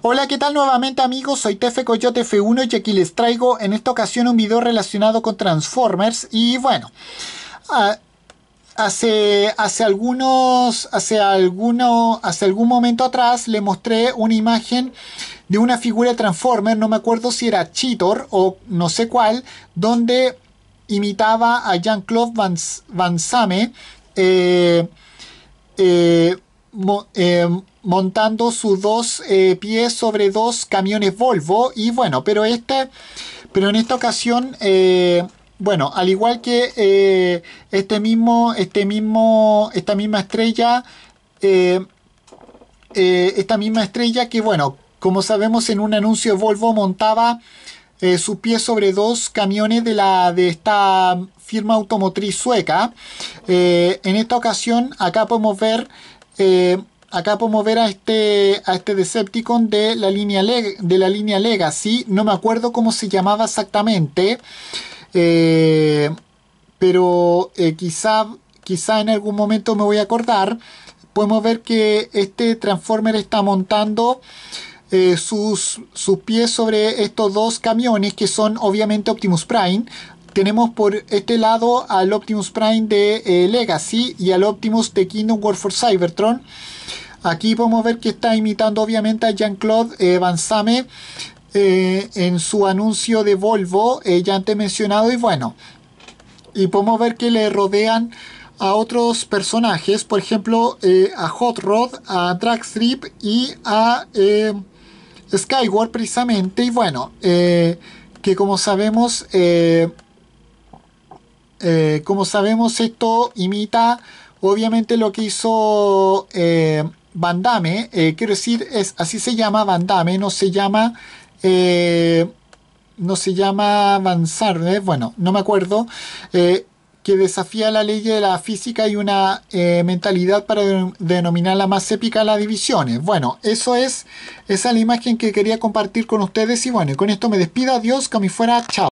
Hola, ¿qué tal nuevamente amigos? Soy Tefe Coyote F1 y aquí les traigo en esta ocasión un video relacionado con Transformers y bueno... Hace, hace, algunos, hace alguno, hace algún momento atrás le mostré una imagen de una figura de Transformer, no me acuerdo si era Cheetor o no sé cuál, donde imitaba a Jean-Claude Van, Van Same, eh, eh, eh, montando sus dos eh, pies sobre dos camiones Volvo. Y bueno, pero, este, pero en esta ocasión, eh, bueno, al igual que este mismo, este mismo, esta misma estrella, esta misma estrella que bueno, como sabemos en un anuncio Volvo montaba sus pies sobre dos camiones de, la, de esta firma automotriz sueca. en esta ocasión acá podemos ver eh, acá podemos ver a este, a este Decepticon de la, línea de la línea Legacy. No me acuerdo cómo se llamaba exactamente. Eh, pero eh, quizá, quizá en algún momento me voy a acordar. Podemos ver que este Transformer está montando sus, sus pies sobre estos dos camiones que son obviamente Optimus Prime tenemos por este lado al Optimus Prime de eh, Legacy y al Optimus de Kingdom War for Cybertron. Aquí podemos ver que está imitando obviamente a Jean-Claude eh, Van eh, en su anuncio de Volvo ya antes mencionado y bueno. Y podemos ver que le rodean a otros personajes, por ejemplo a Hot Rod, a Dragstrip y a Skyward precisamente. Y bueno, que como sabemos eh, como sabemos, esto imita obviamente lo que hizo eh, eh quiero decir, es, así se llama Van no se llama. Eh, no se llama bueno, no me acuerdo, que desafía la ley de la física y una mentalidad para denominarla denominar la más épica a las divisiones. Bueno, eso es, esa es la imagen que quería compartir con ustedes y bueno, con esto me despido, adiós, que a fuera, chao.